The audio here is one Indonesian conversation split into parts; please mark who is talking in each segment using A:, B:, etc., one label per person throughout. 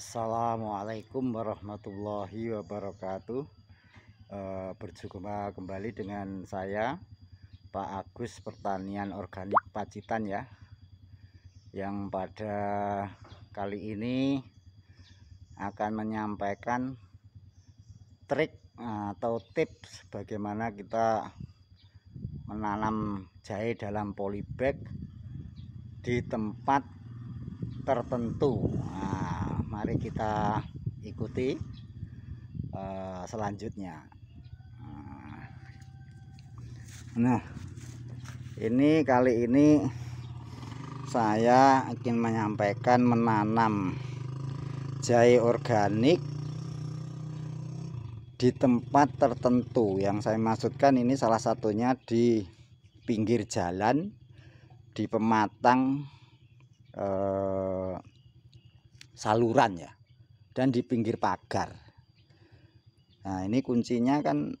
A: Assalamualaikum warahmatullahi wabarakatuh e, Berjumpa kembali dengan saya Pak Agus Pertanian Organik Pacitan ya Yang pada kali ini akan menyampaikan trik atau tips bagaimana kita menanam jahe dalam polybag di tempat tertentu nah, mari kita ikuti uh, selanjutnya eh, nah ini kali ini saya ingin menyampaikan menanam jahe organik di tempat tertentu yang saya maksudkan ini salah satunya di pinggir jalan di pematang eh, saluran ya dan di pinggir pagar nah ini kuncinya kan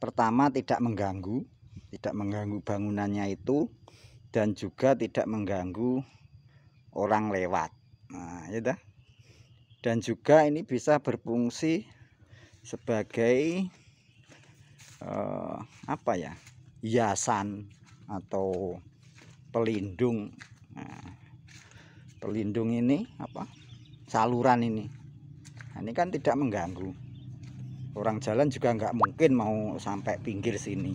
A: pertama tidak mengganggu tidak mengganggu bangunannya itu dan juga tidak mengganggu orang lewat nah ya dah dan juga ini bisa berfungsi sebagai eh, apa ya hiasan atau pelindung pelindung ini apa saluran ini nah, ini kan tidak mengganggu orang jalan juga nggak mungkin mau sampai pinggir sini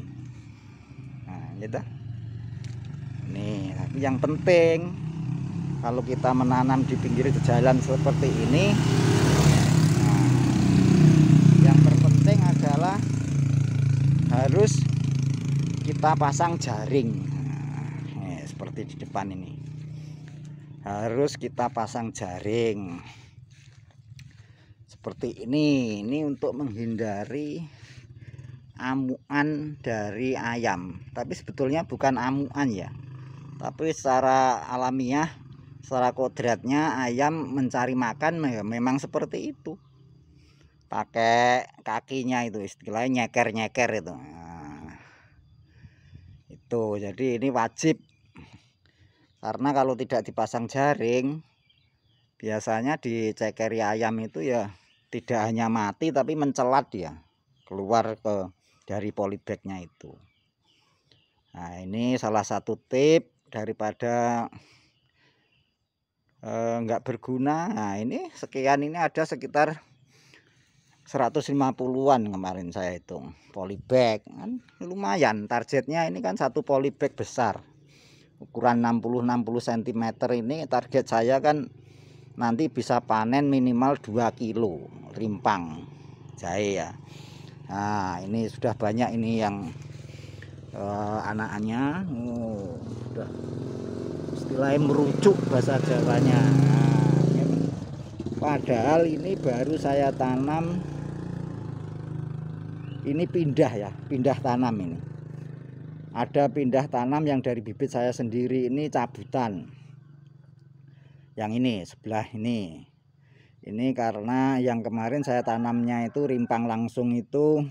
A: nah gitu nih tapi yang penting kalau kita menanam di pinggir jalan seperti ini nah, yang terpenting adalah harus kita pasang jaring nah, eh, seperti di depan ini harus kita pasang jaring seperti ini ini untuk menghindari amuan dari ayam tapi sebetulnya bukan amuan ya tapi secara alamiah secara kodratnya ayam mencari makan memang seperti itu pakai kakinya itu istilahnya nyeker-nyeker itu nah, itu jadi ini wajib karena kalau tidak dipasang jaring biasanya di cekeri ayam itu ya tidak hanya mati tapi mencelat dia keluar ke dari polybagnya itu nah ini salah satu tip daripada eh, nggak berguna nah ini sekian ini ada sekitar 150-an kemarin saya hitung polybag kan lumayan targetnya ini kan satu polybag besar ukuran 60-60 cm ini target saya kan nanti bisa panen minimal 2 kilo rimpang jahe ya nah ini sudah banyak ini yang uh, anaknya oh, sudah istilahnya merucuk bahasa Jawanya nah, padahal ini baru saya tanam ini pindah ya pindah tanam ini ada pindah tanam yang dari bibit saya sendiri ini cabutan yang ini sebelah ini ini karena yang kemarin saya tanamnya itu rimpang langsung itu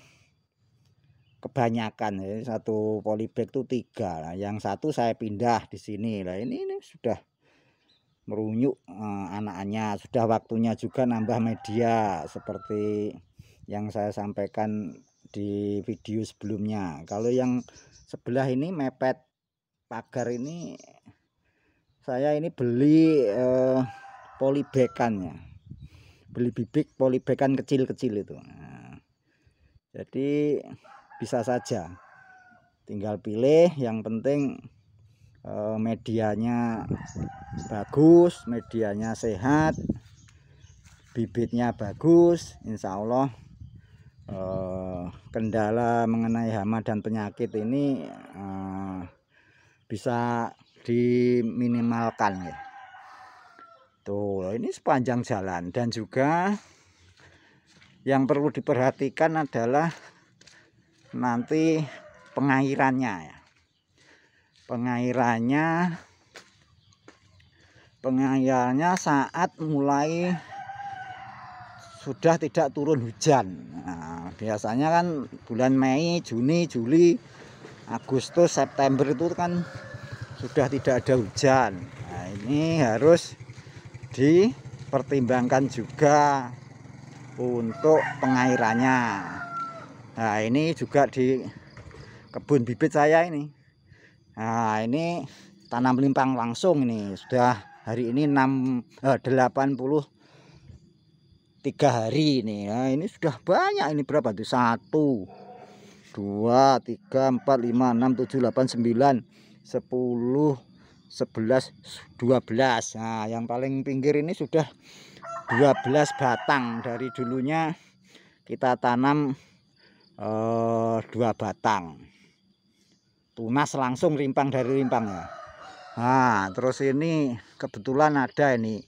A: kebanyakan ya satu polybag itu tiga nah, yang satu saya pindah di sini lah ini ini sudah merunyuk eh, anaknya sudah waktunya juga nambah media seperti yang saya sampaikan di video sebelumnya kalau yang sebelah ini mepet pagar ini saya ini beli eh, ya beli bibik polibekan kecil-kecil itu nah, jadi bisa saja tinggal pilih yang penting eh, medianya bagus medianya sehat bibitnya bagus insya Allah Eh, kendala mengenai hama dan penyakit ini eh, bisa diminimalkan ya. Tuh, ini sepanjang jalan dan juga yang perlu diperhatikan adalah nanti pengairannya ya. Pengairannya pengairannya saat mulai sudah tidak turun hujan. Nah, biasanya kan bulan Mei Juni Juli Agustus September itu kan sudah tidak ada hujan nah, ini harus dipertimbangkan juga untuk pengairannya nah ini juga di kebun bibit saya ini nah ini tanam limpang langsung ini sudah hari ini 6 80 eh, tiga hari ini ya ini sudah banyak ini berapa tuh satu dua tiga empat lima enam tujuh delapan sembilan sepuluh sebelas dua belas nah yang paling pinggir ini sudah dua belas batang dari dulunya kita tanam eh, dua batang tunas langsung rimpang dari rimpang ya nah terus ini kebetulan ada ini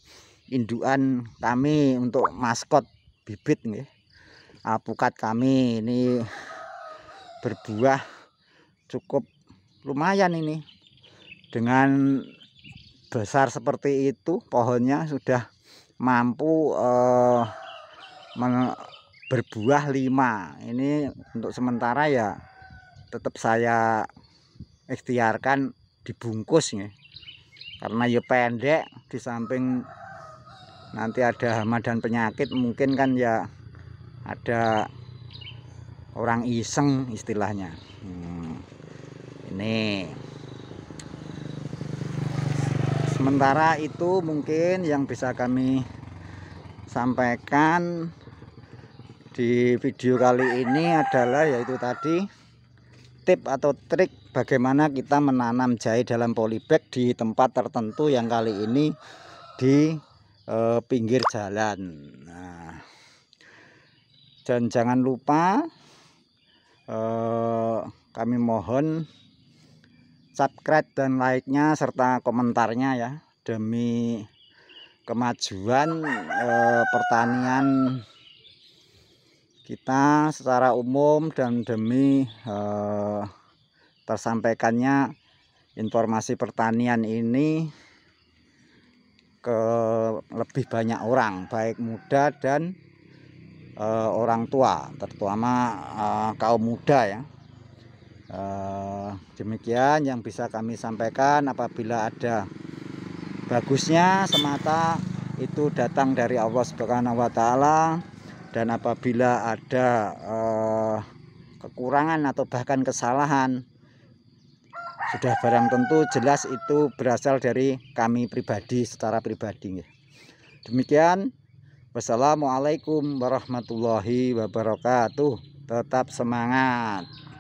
A: Induan kami untuk maskot bibit nih Alpukat kami ini berbuah cukup lumayan ini dengan besar seperti itu pohonnya sudah mampu eh, berbuah lima ini untuk sementara ya tetap saya ikhtiarkan dibungkus nih karena ya pendek di samping nanti ada hama dan penyakit mungkin kan ya ada orang iseng istilahnya hmm, ini sementara itu mungkin yang bisa kami sampaikan di video kali ini adalah yaitu tadi tip atau trik bagaimana kita menanam jahe dalam polybag di tempat tertentu yang kali ini di eh, pinggir jalan nah dan jangan lupa eh, kami mohon subscribe dan like-nya serta komentarnya ya demi kemajuan eh, pertanian kita secara umum dan demi eh, tersampaikannya informasi pertanian ini ke lebih banyak orang baik muda dan e, orang tua terutama e, kaum muda ya e, demikian yang bisa kami sampaikan apabila ada bagusnya semata itu datang dari Allah Subhanahu wa taala dan apabila ada kekurangan atau bahkan kesalahan sudah barang tentu jelas itu berasal dari kami pribadi secara pribadi demikian wassalamualaikum warahmatullahi wabarakatuh tetap semangat